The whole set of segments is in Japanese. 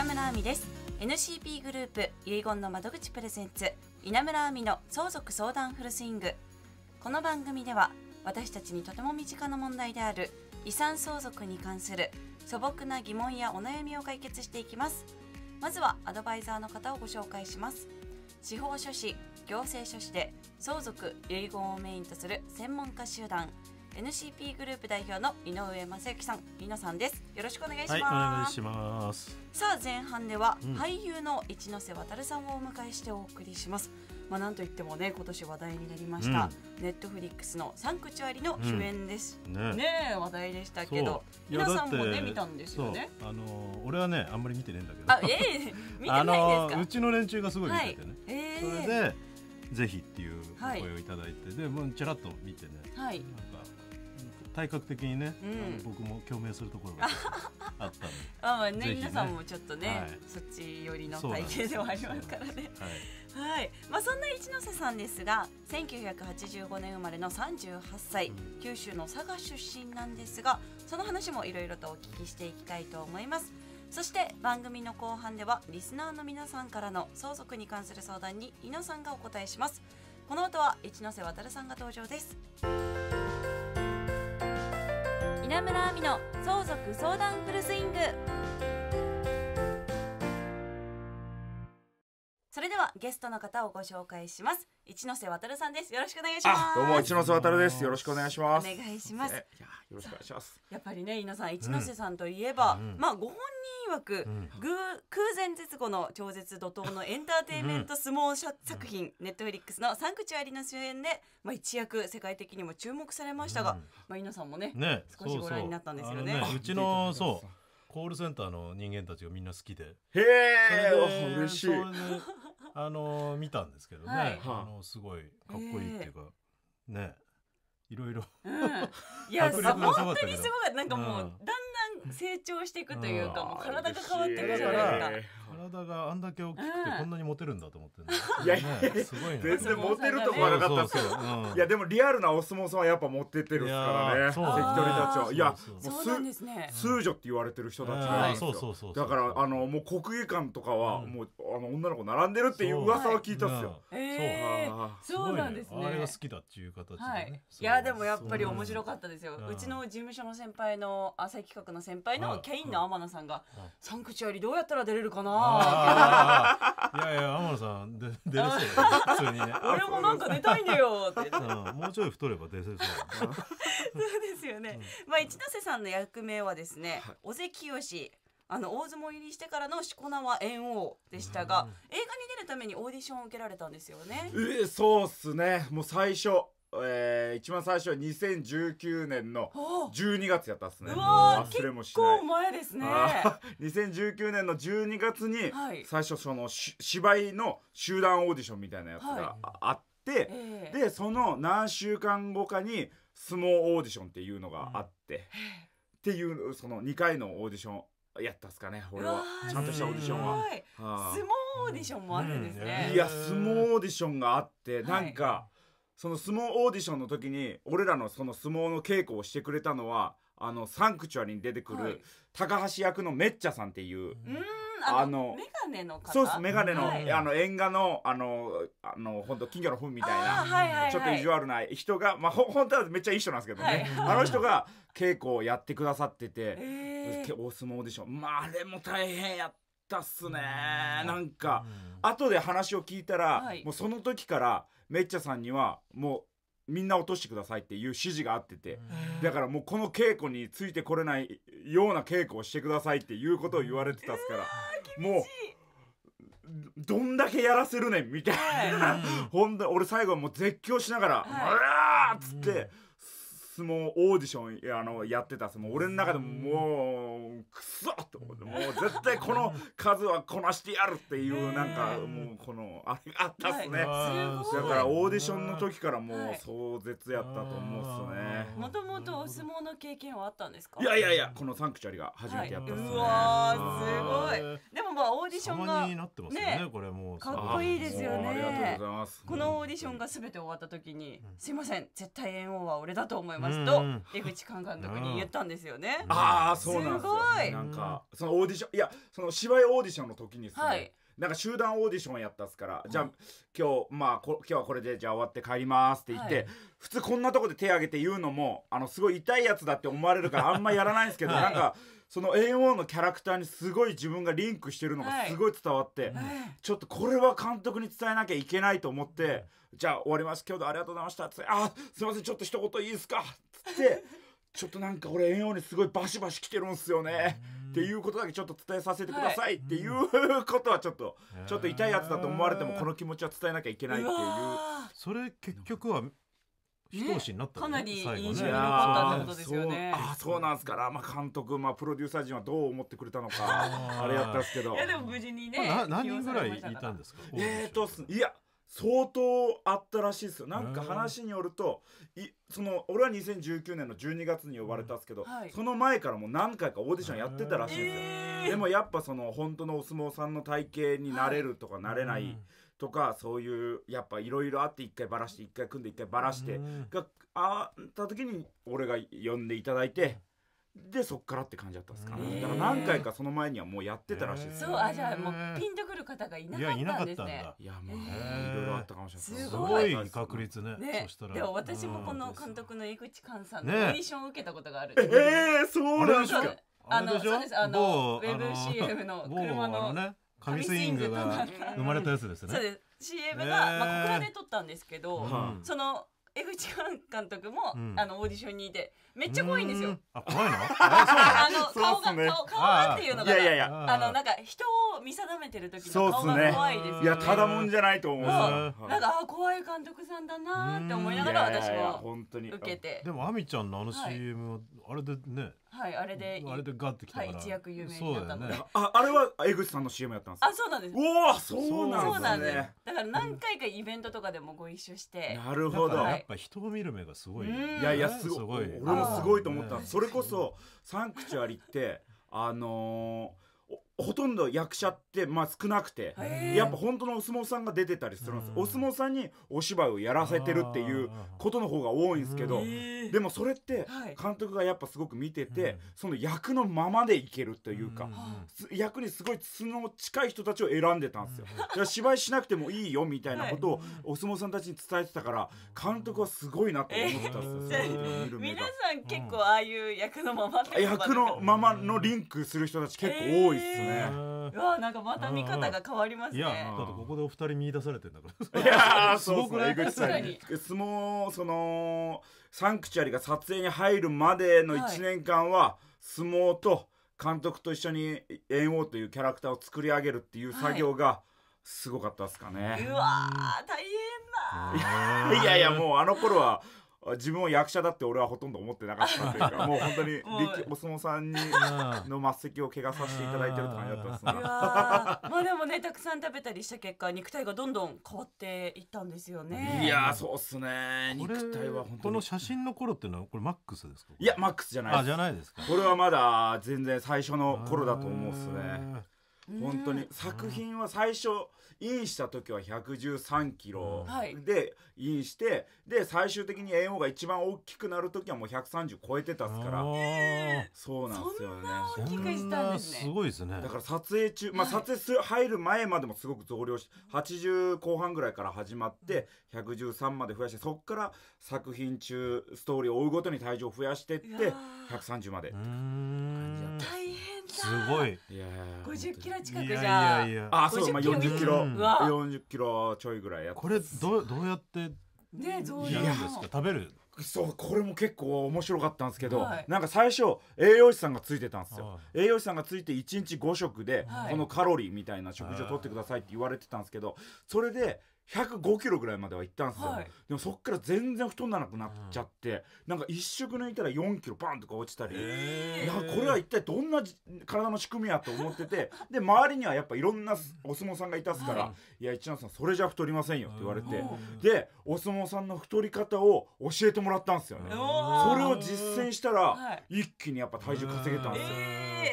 稲村亜美です NCP グループ遺言の窓口プレゼンツ稲村亜美の相続相談フルスイングこの番組では私たちにとても身近な問題である遺産相続に関する素朴な疑問やお悩みを解決していきますまずはアドバイザーの方をご紹介します司法書士行政書士で相続遺言をメインとする専門家集団 NCP グループ代表の井上正幸さん、皆さんです。よろしくお願いします。はい、お願いします。さあ前半では、俳優の一ノ瀬渡さんをお迎えしてお送りします。まあなんといってもね今年話題になりました、うん、ネットフリックスのサンクチュアリの主演です、うん、ねね話題でしたけど皆さんもね見たんですよねあの俺はねあんまり見てねえんだけどあええー、見てないですか、うちの連中がすごい見ててね、はい、えー、それでぜひっていうお声をいただいて、はい、でもうちらっと見てね、はい、なんか体格的にね、うん、僕も共鳴するところが あったんでまあまあね、ね、皆さんもちょっとね、はい、そっち寄りの体型ではありますからね。はい、はい、まあ、そんな一ノ瀬さんですが1985年生まれの38歳、うん、九州の佐賀出身なんですがその話もいろいろとお聞きしていきたいと思います。そして番組の後半ではリスナーの皆さんからの相続に関する相談に伊野さんがお答えしますこの後は一ノ瀬渉さんが登場です稲村亜美の相続相談フルスイングそれではゲストの方をご紹介します一ノ瀬渡さんですよろしくお願いしますどうも一ノ瀬渡ですよろしくお願いしますお願いします、いやよろしくお願いしますやっぱりね稲さん一ノ瀬さんといえば、うん、まあご本人曰く、うん、空前絶後の超絶怒涛のエンターテインメント相撲作品、うん、ネットフリックスのサンクチュアリの主演でまあ一躍世界的にも注目されましたが、まあ野さんもね、ね、少しご覧になったんですよね、ね、うちのそうコールセンターの人間たちがみんな好きでへえ嬉しいあの見たんですけどね、はい、あのすごいかっこいいっていうか、ねいろいろ、いや本当にすごいなんかもう、うん、だんだん成長していくというか、もう体が変わってくじゃないですか。体があんだけ大きくてこんなにモテるんだと思ってる、ね、いやいやすごい全然モテるとこはなかったんですけどいやでもリアルなお相撲さんはやっぱモテてるからね関取たちはそいやもうす、ね、数女って言われてる人たちなんですよだからあのもう国技館とかはもうあの女の子並んでるっていう噂は聞いたんですよそうなんですねあれが好きだっていう形でいやでもやっぱり面白かったですようちの事務所の先輩の朝企画の先輩のケインの天野さんが「サンクチュアリどうやったら出れるかな?」ああいやいや天野さん出出れそうだ普通にね 俺もなんか出たいんだよってもうちょい太れば出せそうそうですよね、まあ一ノ瀬さんの役名はですねはい尾瀬清あの大相撲入りしてからのしこ名は猿王でしたが、映画に出るためにオーディションを受けられたんですよねええそうっすねもう最初えー、一番最初は2019年の12月やったっすねもう忘れもしない結構前ですね2019 年の12月に最初その芝居の集団オーディションみたいなやつがあって、はいえー、でその何週間後かに相撲オーディションっていうのがあって、うん、っていうその2回のオーディションやったっすかね俺はちゃんとしたオーディションは、はあ、相撲オーディションもあるんですね、うん、いや相撲オーディションがあって、なんか、その相撲オーディションの時に俺らのその相撲の稽古をしてくれたのはあのサンクチュアリに出てくる、高橋役のめっちゃさんっていう。うあのメガネのそうですメガネの、はい、あの縁画のあのあの本当金魚の糞みたいな、はいはいはい、ちょっと意地悪な人がまあ本当はめっちゃいい人なんですけどね、はい、あの人が稽古をやってくださってて、えー、お相撲オーディションまああれも大変やっったっすねなんか、後で話を聞いたら、もうその時からめっちゃさんにはもうみんな落としてくださいっていう指示があっててだからもうこの稽古についてこれないような稽古をしてくださいっていうことを言われてたっすからもうどんだけやらせるねんみたいな、ほんと俺最後もう絶叫しながら「うわ、っつって。相撲オーディションやあのやってたその俺の中でももうくそっと思ってもう絶対この数はこなしてやるっていうなんかもうこのあれがあったっすね、はい、だからオーディションの時からもう壮絶やったと思うっすねもともとお相撲の経験はあったんですかいやいやいやこのサンクチャリが初めてやったっすね、はい、うわすごいでもまあオーディションがね、ね、これもうかっこいいですよねありがとうございますこのオーディションが全て終わった時に、うん、すいません絶対猿王は俺だと思いますますと、江口寛監督に言ったんですよね。ああそうなんですよ。すなんかそのオーディションいやその芝居オーディションの時にですね。はいなんか集団オーディションやったっすから、じゃあ、今日、まあ、今日はこれで、じゃあ終わって帰りますって言って、はい、普通こんなとこで手挙げて言うのも、あの、すごい痛いやつだって思われるから、あんまやらないんですけど、はい、なんか、その a o のキャラクターにすごい自分がリンクしてるのがすごい伝わって、はい、ちょっとこれは監督に伝えなきゃいけないと思って、じゃあ終わります今日どありがとうございましたってあすいませんちょっと一言いいですかっつってちょっとなんか俺 a o にすごいバシバシ来てるんすよね。っていうことだけちょっと伝えさせてください、っていうことはちょっと、ちょっと痛いやつだと思われてもこの気持ちは伝えなきゃいけないっていうそれ結局は一押しになった、ね、かなり印象に残ったってことですよねあそうなんですからまあ監督まあプロデューサー陣はどう思ってくれたのかあれやったんですけどいやでも無事にね、まあ、何人ぐらいいたんですかえっ、といや相当あったらしいですよなんか話によるといその俺は2019年の12月に呼ばれたんですけど、うんはい、その前からもう何回かオーディションやってたらしいですよ、でもやっぱその本当のお相撲さんの体型になれるとかなれない、はいうんとかそういうやっぱいろいろあって一回ばらして一回組んで一回ばらしてがあった時に俺が呼んでいただいて。でそっからって感じだったんですか、ね、だから何回かその前にはもうやってたらしいです、そうあじゃあもうピンとくる方がいなかったんですねいやまあいろいろあったかもしれないすごい確率ねねそしたらでも私もこの監督の江口寛さんのオーディションを受けたことがある、ね、ええー、そうなんですかあのそうですあのウェブ CM の車のね神スイングが生まれたやつですね。そうです。CM が、まあ、ここで撮ったんですけど、その江口監督も、あのオーディションにいてめっちゃ怖いんですよ。あ怖いの？あの顔が、顔顔がっていうのがあのなんか人を見定めてる時の顔が怖いですいやただもんじゃないと思う。なんかあ怖い監督さんだなって思いながら私も受けて。でもアミちゃんのあの CM は、あれでね。はいあれであれでガッてきたはい、一躍有名になったので、ね、ああれは江口さんの CM やったんですあそうなんですおおそうなんです、ね、だから何回かイベントとかでもご一緒して、なるほど、やっぱ人を見る目がすごい、いやいやすごい俺もすごいと思ったそれこそサンクチュアリってあのーほとんど役者ってまあ少なくてやっぱ本当のお相撲さんが出てたりするんですお相撲さんにお芝居をやらせてるっていうことの方が多いんですけどでもそれって監督がやっぱすごく見ててその役のままでいけるというか役にすごい素の近い人たちを選んでたんですよだか芝居しなくてもいいよみたいなことをお相撲さんたちに伝えてたから監督はすごいなと思ったんですよ皆さん結構ああいう役のまま役のままのリンクする人たち結構多いっすね。うわなんかまた見方が変わりますね。いやだってここでお二人見出されてんだから。いや すごくない。江相撲そのサンクチュアリが撮影に入るまでの一年間は、相撲と監督と一緒に猿翁というキャラクターを作り上げるっていう作業がすごかったですかね。うわ大変だ。いやいやもうあの頃は自分を役者だって俺はほとんど思ってなかったというか もう本当にお相撲さんにの末席を怪我させていただいてるって感じだったんですねまあでもねたくさん食べたりした結果肉体がどんどん変わっていったんですよねいやそうっすね肉体は本この写真の頃っていうのはこれマックスですかいやマックスじゃないあじゃないですかこれはまだ全然最初の頃だと思うっすね本当に作品は最初インした時は113キロでインしてで最終的に AO が一番大きくなる時はもう130超えてたっすからそうなんですよね大きくしたんですねすごいですねだから撮影中まあ撮影する入る前までもすごく増量して80後半ぐらいから始まって113まで増やしてそこから作品中ストーリーを追うごとに体重を増やしてって130までって感じだったですねすごい。いや五十キロ近くじゃ。いやいやあ、そう、まあ四十キロ、四十キロちょいぐらいや。これどうどうやってね、どうやるん食べる。そうこれも結構面白かったんですけど、はい、なんか最初栄養士さんがついてたんですよ、栄養士さんがついて1日5食で、はい、このカロリーみたいな食事をとってくださいって言われてたんですけどそれで105キロぐらいまでは行ったんですよ、はい、でもそっから全然太んなくなっちゃって、うん、なんか一食抜いたら4キロバンとか落ちたりなんかこれは一体どんな体の仕組みやと思ってて で周りにはやっぱいろんなお相撲さんがいたすから「はい、いや一ノ瀬さんそれじゃ太りませんよ」って言われて、でお相撲さんの太り方を教えてもらったんですよね、それを実践したら、一気にやっぱ体重稼げたんですよ、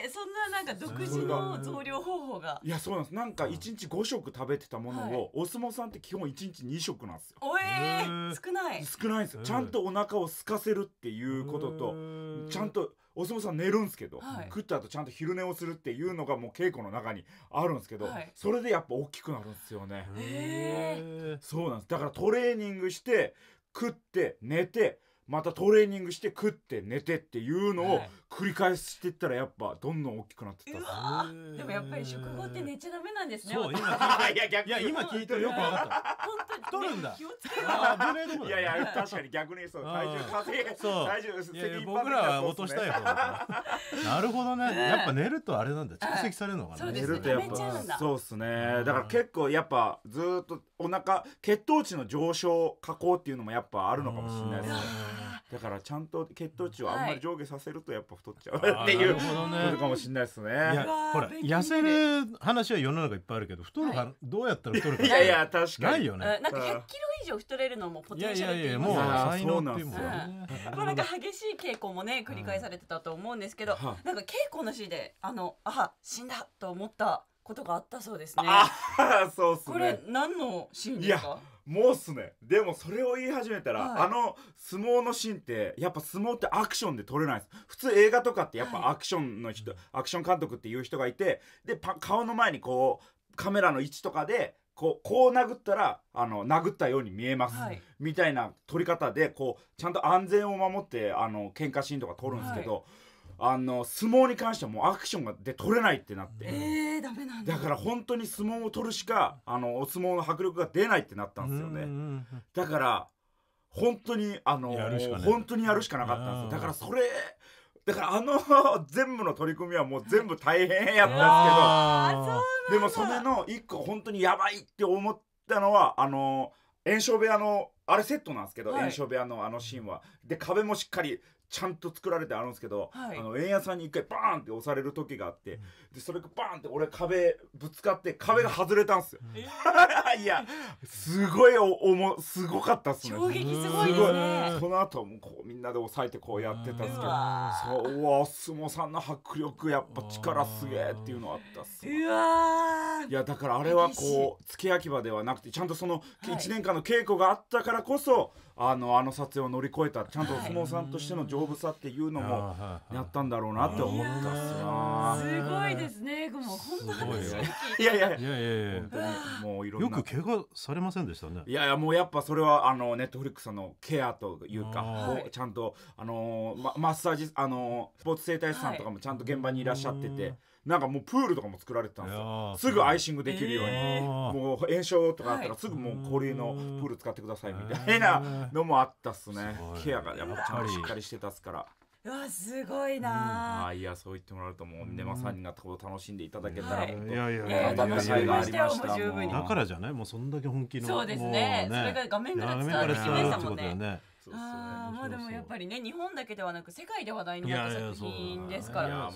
えそんななんか独自の増量方法がいやそうなんですなんか1日5食食べてたものを、お相撲さんって基本1日2食なんですよ。おえー、少ない少ないですよ。ちゃんとお腹を空かせるっていうことと、ちゃんとお相撲さん寝るんですけど、はい、食った後ちゃんと昼寝をするっていうのがもう稽古の中にあるんですけど、はい、それでやっぱ大きくなるんですよね。へそうなんです。だからトレーニングして食って寝てまたトレーニングして食って寝てっていうのを繰り返していったらやっぱどんどん大きくなってったでもやっぱり食後って寝ちゃダメなんですねそう今いや逆いや今聞いてよく分かった本当に太るんだ気をつけないやいや確かに逆にそう体重稼げ そう体重責任僕らは落としたい方なるほどねやっぱ寝るとあれなんだ蓄積されるのかな、ね、寝るとやっぱそうっすねだから結構やっぱずっとお腹血糖値の上昇下降っていうのもやっぱあるのかもしれないですねだからちゃんと血糖値をあんまり上下させるとやっぱ太っちゃうっていう、ことかもしれないですね。ほら痩せる話は世の中いっぱいあるけど太るは、どうやったら太るかいやいや確かにないよね。なんか100キロ以上太れるのもポテンシャルいうもう才能っうもん、ですよ。なんか激しい稽古もね繰り返されてたと思うんですけど、なんか稽古なしであのあ死んだと思ったことがあったそうですね。すね。これ何のシーンですか？もうっすねでもそれを言い始めたら、はいあの相撲のシーンってやっぱ相撲ってアクションで撮れないです普通映画とかってやっぱアクションの人、アクション監督っていう人がいてでパ顔の前にこうカメラの位置とかでこうこう殴ったらあの殴ったように見えます、はいみたいな撮り方でこうちゃんと安全を守ってあの喧嘩シーンとか撮るんですけど、あの相撲に関してはもうアクションがで取れないってなって、えー、ダメなんだだから本当に相撲を取るしかあのお相撲の迫力が出ないってなったんですよねだから本当にあの、ね、本当にやるしかなかったんですだからそれだからあの 全部の取り組みはもう全部大変やったんですけどでもそれの一個本当にやばいって思ったのはあの炎症部屋のあれセットなんですけど、はい、炎症部屋のあのシーンはで壁もしっかりちゃんと作られてあるんですけど、はい、あの円安さんに一回バーンって押される時があって、でそれがバンって俺壁ぶつかって壁が外れたんですよ、うん、いやすごいおおもすごかったっすね衝撃すごいですねその後もこうみんなで抑えてこうやってたんですけどそううわ相撲さんの迫力やっぱ力すげえっていうのあったっすうわいやだからあれはこう付け焼き場ではなくてちゃんとその1年間の稽古があったからこそ、はい、あのあの撮影を乗り越えたちゃんとお相撲さんとしての丈夫さっていうのもやったんだろうなって思ったっすなすごいですですね。もう本当話いいやいやいやいやいや。本当にもういろよく怪我されませんでしたね。いやいやもうやっぱそれはあのネットフリックスのケアというか、ちゃんとあのマッサージあのスポーツ整体師さんとかもちゃんと現場にいらっしゃってて。なんかもうプールとかも作られてたんですよすぐアイシングできるように、えー、もう炎症とかあったらすぐもう氷のプール使ってくださいみたいな のもあったっすね、えー、ケアがやっぱちゃんとしっかりしてたっすからうわすごいな、うん、あいやそう言ってもらうともう根まさになったこと楽しんでいただけたら、うん、はい、いやいやいやいや楽しみましたもうだからじゃないもうそんだけ本気のそうですね、ね、それが画面から伝わってきましたもんねああまあでもやっぱりね日本だけではなく世界で話題になった作品ですから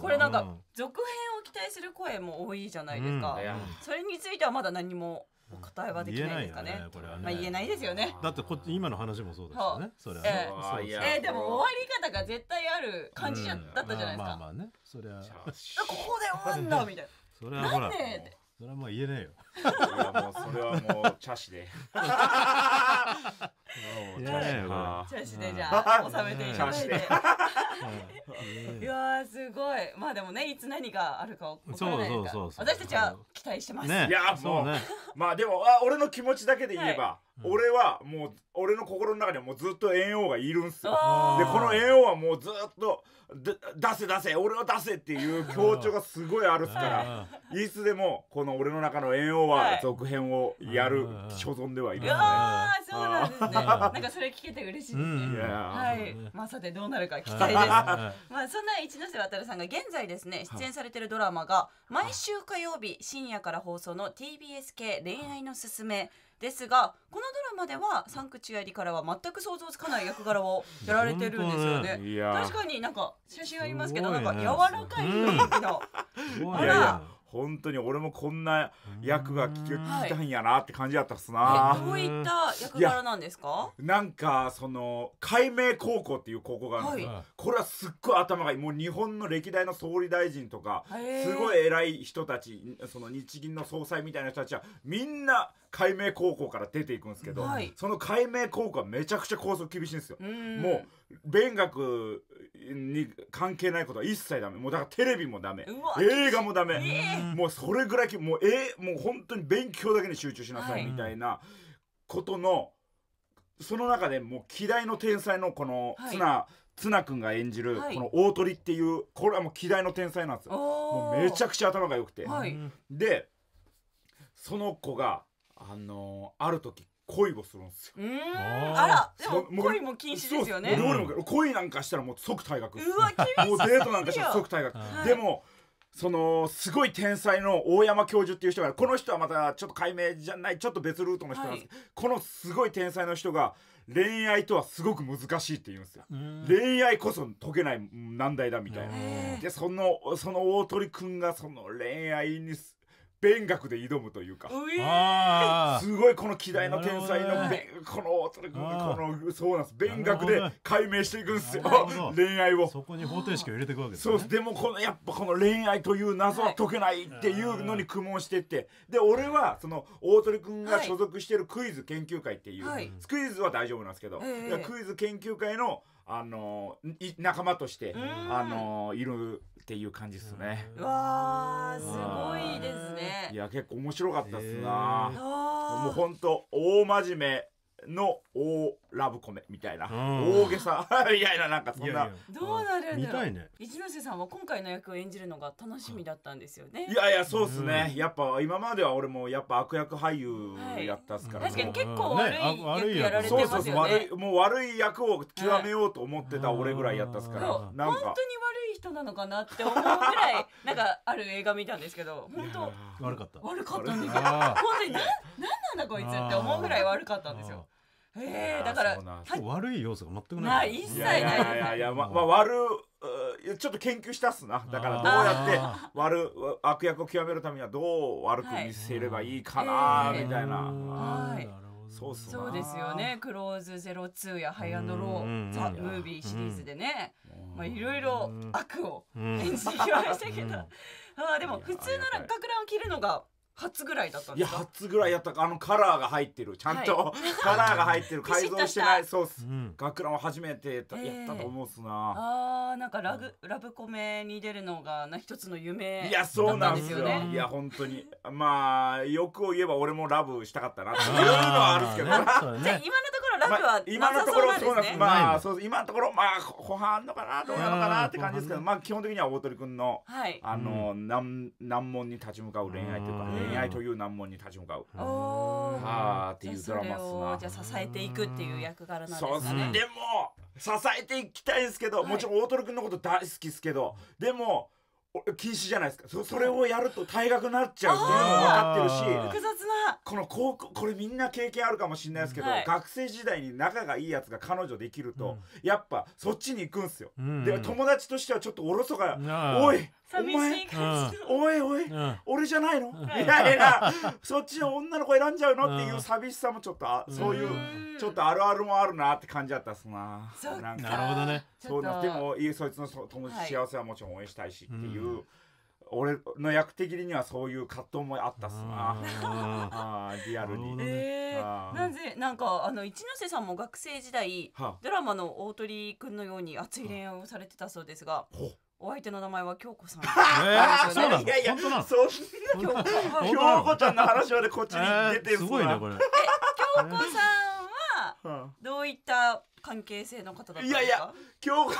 これなんか続編を期待する声も多いじゃないですか、うん、それについてはまだ何もお答えはできないですかね。言えない、ねね、まあ言えないですよね。だってこっち今の話もそうですよね。それは、ね、えー、えー、でも終わり方が絶対ある感じ、うん、だったじゃないですか。まあまあね、それは。ここで終わんだみたいな。それはほら。なんでそれはもう言えないよ。いやもうそれはもう茶師で。も う茶師で。茶師でじゃあ収めていただいて。いやすごい。まあでもねいつ何があるか分からないか私たちは期待してます。いやもう、まあでもあ俺の気持ちだけで言えば、は俺はもう俺の心の中にはもうずっと猿翁がいるんすよでこの猿翁はもうずっと「出せ出せ俺は出せ」っていう強調がすごいあるっすからいつでもこの俺の中の猿翁は続編をやる所存ではいるああそうなんですねなんかそれ聞けて嬉しいですね、はいまあさてどうなるか期待ですまあそんな一ノ瀬渡さんが現在ですね出演されてるドラマが毎週火曜日深夜から放送の TBS 系恋愛のすすめですがこのドラマではサンクチュアリからは全く想像つかない役柄をやられてるんですよね。ね 確かになんか写真ありますけど、ね、なんか柔らかい雰囲気の。うん、あら。本当に俺もこんな役が聞きたいんやなって感じだったっすな、どういった役柄なんですかなんかその海明高校っていう高校があるんです、はい、これはすっごい頭がいいもう日本の歴代の総理大臣とかすごい偉い人たちその日銀の総裁みたいな人たちはみんな海明高校から出ていくんですけど、はい、その海明高校はめちゃくちゃ高速厳しいんですよ。うもう勉学に関係ないことは一切ダメもうだからテレビもダメ映画もダメ、えー、もうそれぐらいもう,、えー、もう本当に勉強だけに集中しなさいみたいなことの、その中でもう希代の天才のこの綱、はい、綱君が演じるこの大鳥っていうこれはもう希代の天才なんですよ。もうめちゃくちゃ頭が良くて、はい、でその子があのある時恋をするんですよ。あら、でも恋も禁止ですよね。恋なんかしたらもう即退学。うわ、厳しい。もうデートなんかしたら即退学。でも。そのすごい天才の大山教授っていう人がこの人はまたちょっと解明じゃないちょっと別ルートの人なんです、はい、このすごい天才の人が恋愛とはすごく難しいって言うんですよ恋愛こそ解けない難題だみたいなでそのその大鳥君がその恋愛に勉学で挑むというかすごいこの希代の天才の、ね、このこのそうなんです勉学で解明していくんですよ恋愛をそこに方程式を入れていくわけです、ね、そうでもこのやっぱこの恋愛という謎は解けないっていうのに苦悶してってで俺はその大鳥君が所属してるクイズ研究会っていう、はい、クイズは大丈夫なんですけど、えー、クイズ研究会のあの仲間として、あのいるっていう感じですね。わー、すごいですね。いや、結構面白かったっすな。もう本当大真面目の大ラブコメみたいな、大げさ みたいななんかそんなどうなるんだろう、一ノ瀬さんは今回の役を演じるのが楽しみだったんですよねいやいやそうですね、やっぱ今までは俺もやっぱ悪役俳優やったっすから、確かに結構悪い役やられてますよね、もう悪い役を極めようと思ってた俺ぐらいやったっすから、本当に悪い人なのかなって思うぐらい なんかある映画見たんですけど本当悪かった悪かったんですよ本当にななんなんだこいつって思うぐらい悪かったんですよええー、だから悪い要素が全くない。一切ない。いやいやいやまあ、まあ、悪ちょっと研究したっすなだからどうやって悪悪役を極めるためにはどう悪く見せればいいかな、みたいな。はい、そうそうですよね「クローズゼロツーや「ハイアンドロー」「ザ・ムービー」シリーズでねいろいろ悪を演じてきましたけど、あでも普通なら学ランを着るのが初ぐらいだったんですか初ぐらいやったあのカラーが入ってるちゃんと、カラーが入ってる改造してない そうっす学ランを初めてやった,、と思うっすなあーなんかラグ、ラブコメに出るのがな一つの夢いやそうなんですよだったんすよねいや本当にまあ欲を言えば俺もラブしたかったなっていうのはあるっすけどねじゃ今のところラブまはあ今なのさとこそうろなんでそうなんですまあそう今のところまああんのかなどうなのかなって感じですけどうまあ基本的には大鳥くんのはいあの、難難問に立ち向かう恋愛というかう恋愛という難問に立ち向かう、はあっていうドラマっすなじゃ支えていくっていう役柄なんですねでも支えていきたいんですけど、もちろん大トロ君のこと大好きですけどでも禁止じゃないですかそそれをやると退学になっちゃうっていうのも分かってるし複雑なこの高校これみんな経験あるかもしれないですけど、はい、学生時代に仲がいいやつが彼女できると、うん、やっぱそっちに行くんですよ、うん、で友達としてはちょっとおろそか、うん、おい寂しい感じおいおい、うん、俺じゃないの、うん、いやいやそっち女の子選んじゃうのっていう寂しさもちょっとそういうちょっとあるあるもあるなって感じだったっすななんなるほどねそうなでもいいそいつの友達幸せはもちろん応援したいしっていう、はい、俺の役的にはそういう葛藤もあったっすなあリアルに、ね、なぜなんかあの一ノ瀬さんも学生時代、ドラマの大鳥くんのように熱い恋愛をされてたそうですが、ほお相手の名前は京子さん。そうなの。いやいや、そんな。京子ちゃんの話までこっちに出てすごいねこれ。京子さんはどういった関係性の方だったんですか。いやいや、京子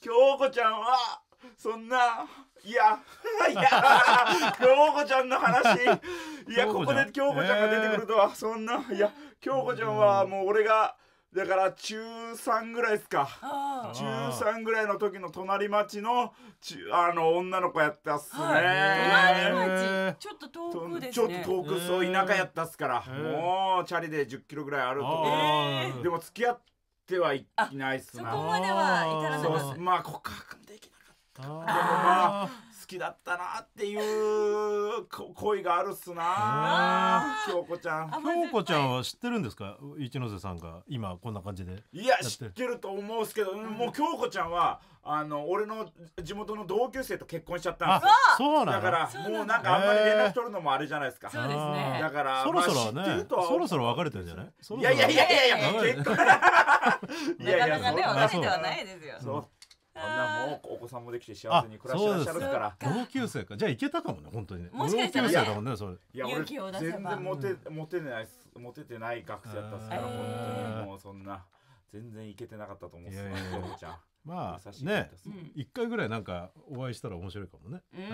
京子ちゃんはそんな。いや、いや、京子ちゃんの話。いや、ここで京子ちゃんが出てくるとは、そんな、いや、京子ちゃんはもう俺が。だから中3ぐらいですか中3ぐらいの時の隣町のあの女の子やったっすね、はい、隣町ちょっと遠く、ね、ちょっと遠くそう田舎やったっすからもうチャリで1 0キロぐらいあるとでも付き合ってはいないっすなそこまでは至らなかったまあ告白できなかったでもまあ好きだったなっていう恋があるっすな京子ちゃん京子ちゃんは知ってるんですか一ノ瀬さんが今こんな感じでいや知ってると思うんすけど、もう京子ちゃんはあの俺の地元の同級生と結婚しちゃったんですそうだからもうなんかあんまり連絡取るのもあれじゃないですかそうですねだからそろそろね、まあ、そろそろ別れてるんじゃないいやいやいやいやいや結婚いやいや、ね、別れてはないですよ。あんなもうお子さんもできて幸せに暮らしてらっしゃるから同級生かじゃあいけたかもね本当にね同級生だもんねそれいや俺全然モテモテないモテてない学生だったっすからもうそんな全然いけてなかったと思うっすよ まあね一回ぐらいなんかお会いしたら面白いかもね。ね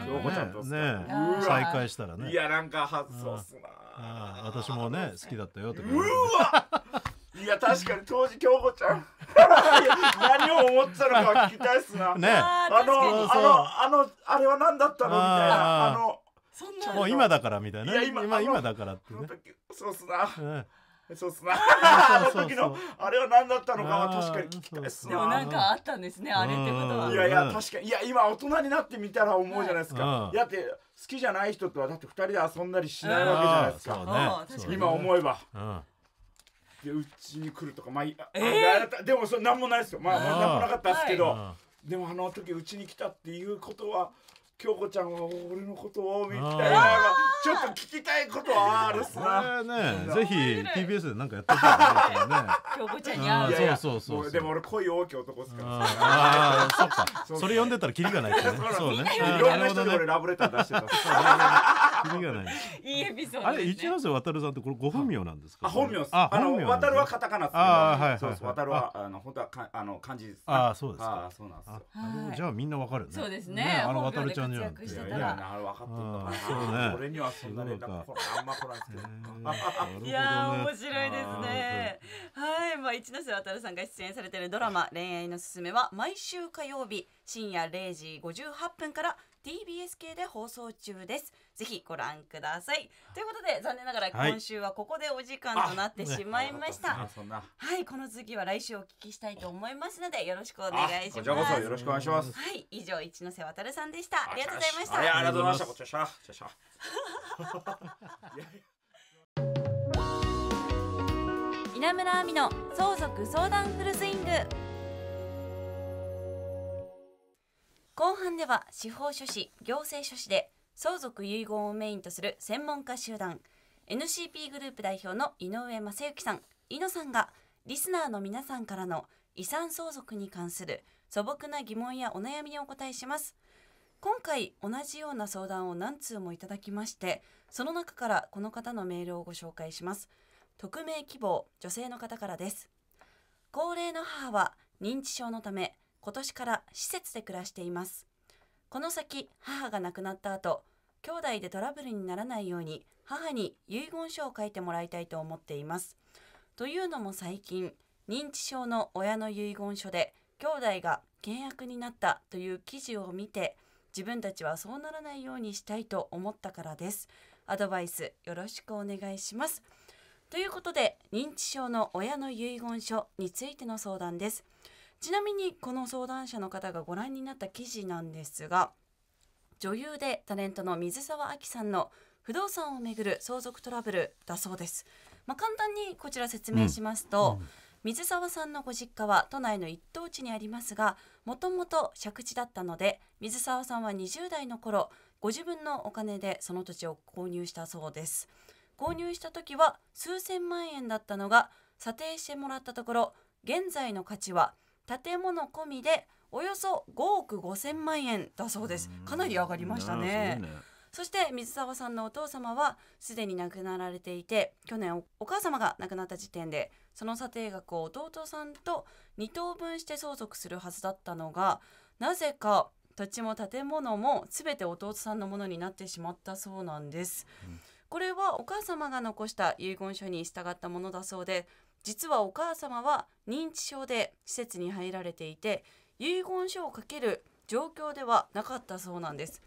再会したらね。いやなんか発想すな。私もね好きだったよとか。いや確かに当時京子ちゃん。何を思ってたのか聞きたいっすな。ね。あの、あの、あの、あれは何だったのみたいな。あの。もう今だからみたいな。い今、今今だからってね。そうっすな。そうっすな。あの時のあれは何だったのかは確かに聞きたいっすな。でもなんかあったんですね、あれってことは。いやいや、確かに。いや、今大人になってみたら思うじゃないですか。だって好きじゃない人とはだって二人で遊んだりしないわけじゃないですか。今思えば。でうちに来るとかまあ、えー、でもそれ何もないですよまあ何、まあ、もなかったですけど、はい、でもあの時うちに来たっていうことは京子ちゃんは俺のことをみたいなちょっと聞きたいことはあるっすね。ぜひ TBS でなんかやってほしいですね。京子ちゃんに会う。いやいやそうそうそうでも俺恋大きい男っすから。ああそっか。それ読んでたらキリがない ですね。そうね。いろんな人に俺ラブレター出してた。意味がない。いいエピソード、ね、あれ一ノ瀬渡さんってこれご本名なんですか。あ本名です。あの渡るはカタカナです、あはいそうです。渡るはあの本当はかあの漢字です。あそうですあそうなんですよ。じゃあみんなわかるね。そうですね。あの渡るちゃんじゃん。いやいやあれ分かってんだ。俺にはそんな連絡あんま来ないですけど。いや面白いですね。はいまあ一ノ瀬渡さんが出演されているドラマ恋愛のすすめは毎週火曜日深夜零時五十八分から TBS 系で放送中ですぜひご覧くださいということで残念ながら今週はここでお時間となってしまいました、はいこの次は来週お聞きしたいと思いますのでよろしくお願いしますよろしくお願いしますはい以上一ノ瀬渉さんでしたありがとうございましたありがとうございました 稲村亜美の相続相談フルスイング後半では司法書士行政書士で相続遺言をメインとする専門家集団 NCP グループ代表の井上正幸さん井野さんがリスナーの皆さんからの遺産相続に関する素朴な疑問やお悩みにお答えします今回同じような相談を何通もいただきましてその中からこの方のメールをご紹介します匿名希望女性の方からです高齢の母は認知症のため今年から施設で暮らしています。この先、母が亡くなった後、兄弟でトラブルにならないように母に遺言書を書いてもらいたいと思っています。というのも最近、認知症の親の遺言書で兄弟が険悪になったという記事を見て、自分たちはそうならないようにしたいと思ったからです。アドバイスよろしくお願いします。ということで、認知症の親の遺言書についての相談です。ちなみにこの相談者の方がご覧になった記事なんですが女優でタレントの水沢亜希さんの不動産をめぐる相続トラブルだそうです、まあ、簡単にこちら説明しますと、うんうん、水沢さんのご実家は都内の一等地にありますがもともと借地だったので水沢さんは20代の頃ご自分のお金でその土地を購入したそうです購入した時は数千万円だったのが査定してもらったところ現在の価値は建物込みでおよそ5億5千万円だそうですかなり上がりましたね、ね、そして水沢さんのお父様はすでに亡くなられていて去年お母様が亡くなった時点でその査定額を弟さんと2等分して相続するはずだったのがなぜか土地も建物も全て弟さんのものになってしまったそうなんです、うんこれはお母様が残した遺言書に従ったものだそうで実はお母様は認知症で施設に入られていて遺言書を書ける状況ではなかったそうなんです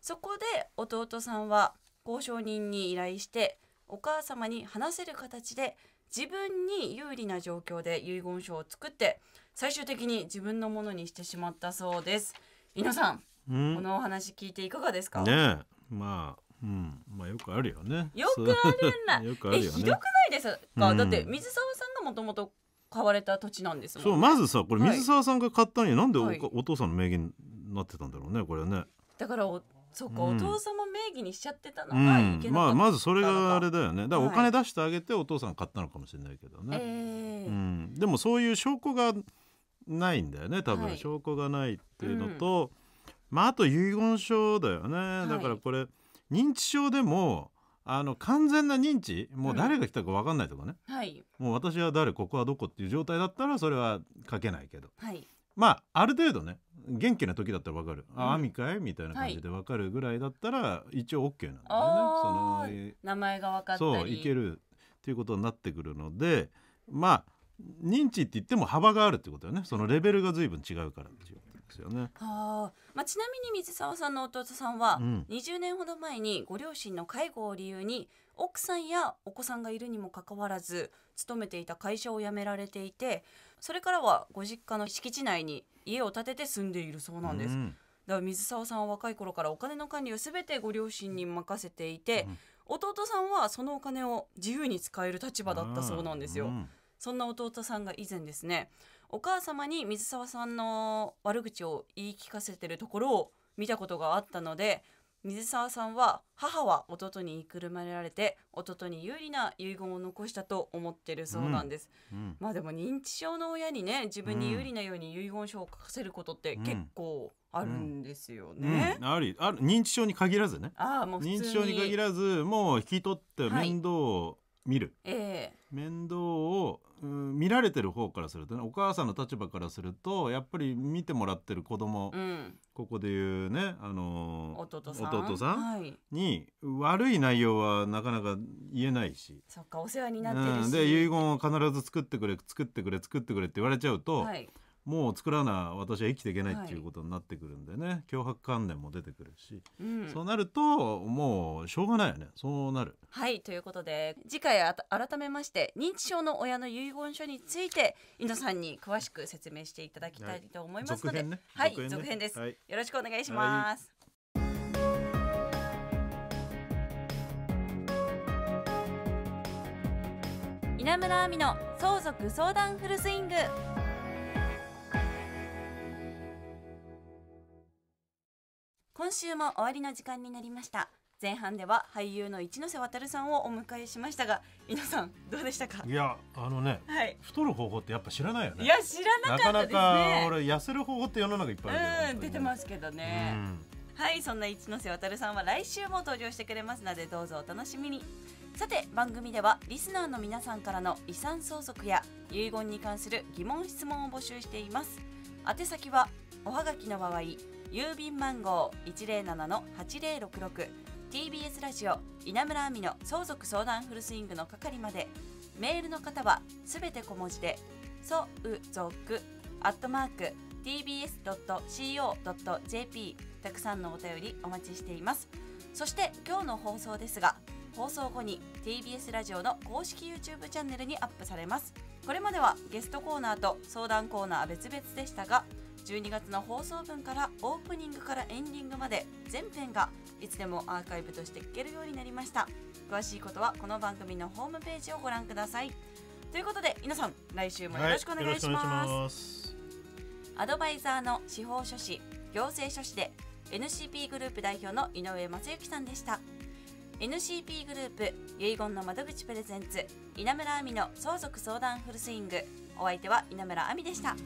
そこで弟さんは交渉人に依頼してお母様に話せる形で自分に有利な状況で遺言書を作って最終的に自分のものにしてしまったそうです井野さん、ん、このお話聞いていかがですかねまあうん、まあよくあるよね。よくあるな。よくあるよ、ね、ひどくないですか、うん、だって水沢さんがもともと買われた土地なんですもん、ね、そうまずさこれ水沢さんが買ったのに、はい、なんでお,、お父さんの名義になってたんだろうねこれね。だからおそうか、うん、お父様名義にしちゃってたのが、うん、まあまずそれがあれだよねだからお金出してあげてお父さん買ったのかもしれないけどね、はい、うん、でもそういう証拠がないんだよね多分、はい、証拠がないっていうのと、まああと遺言書だよねだからこれ、認知症でもあの完全な認知もう誰が来たか分かんないとかね、はい、もう私は誰ここはどこっていう状態だったらそれは書けないけど、はい、まあある程度ね元気な時だったら分かる「うん、ああみかい?」みたいな感じで分かるぐらいだったら一応 OK なんだよね。その名前が分かったそういけるっていうことになってくるのでまあ認知って言っても幅があるってことよねそのレベルが随分違うからっていう。ですよね。はまあ、ちなみに水沢さんの弟さんは、20年ほど前にご両親の介護を理由に奥さんやお子さんがいるにもかかわらず勤めていた会社を辞められていてそれからはご実家の敷地内に家を建てて住んでいるそうなんです。うん、だから水沢さんは若い頃からお金の管理を全てご両親に任せていて、うん、弟さんはそのお金を自由に使える立場だったそうなんですよ。うんそんな弟さんが以前ですねお母様に水沢さんの悪口を言い聞かせてるところを見たことがあったので水沢さんは母は弟に言いくるれられて弟に有利な遺言を残したと思ってるそうなんです、うんうん、まあでも認知症の親にね自分に有利なように遺言書を書かせることって結構あるんですよね、うん、あるある認知症に限らずねあもう認知症に限らずもう引き取って面倒を、はい見る、えー、面倒を、うん、見られてる方からするとねお母さんの立場からするとやっぱり見てもらってる子供、うん、ここで言うね、あの弟さん弟さんに、はい、悪い内容はなかなか言えないしそっかお世話になってるし、うん、で遺言を必ず作ってくれ作ってくれ作ってくれって言われちゃうと。はいもう作らな私は生きていけないっていうことになってくるんでね、はい、脅迫観念も出てくるし、うん、そうなるともうしょうがないよねそうなる。はいということで次回あ改めまして認知症の親の遺言書について井野さんに詳しく説明していただきたいと思いますので、はい、ねはい、続編です、はい、よろしくお願いします。稲村亜美の相続相談フルスイング今週も終わりの時間になりました前半では俳優の一ノ瀬渉さんをお迎えしましたが皆さんどうでしたかいやあのね、はい、太る方法ってやっぱ知らないよねいや知らなかったですねなかなか俺痩せる方法って世の中いっぱいある、ね、出てますけどねはいそんな一ノ瀬渉さんは来週も登場してくれますのでどうぞお楽しみにさて番組ではリスナーの皆さんからの遺産相続や遺言に関する疑問質問を募集しています宛先はおはがきの場合郵便番号 107-8066TBS ラジオ稲村亜美の相続相談フルスイングの係までメールの方はすべて小文字で「そうぞく」「アットマーク tbs.co.jp たくさんのお便りお待ちしていますそして今日の放送ですが放送後に TBS ラジオの公式 YouTube チャンネルにアップされますこれまではゲストコーナーと相談コーナー別々でしたが12月の放送分からオープニングからエンディングまで全編がいつでもアーカイブとして聞けるようになりました詳しいことはこの番組のホームページをご覧くださいということで皆さん来週もよろしくお願いしますはいます、アドバイザーの司法書士行政書士で NCP グループ代表の井上正幸さんでした NCP グループ遺言の窓口プレゼンツ稲村亜美の相続相談フルスイングお相手は稲村亜美でした。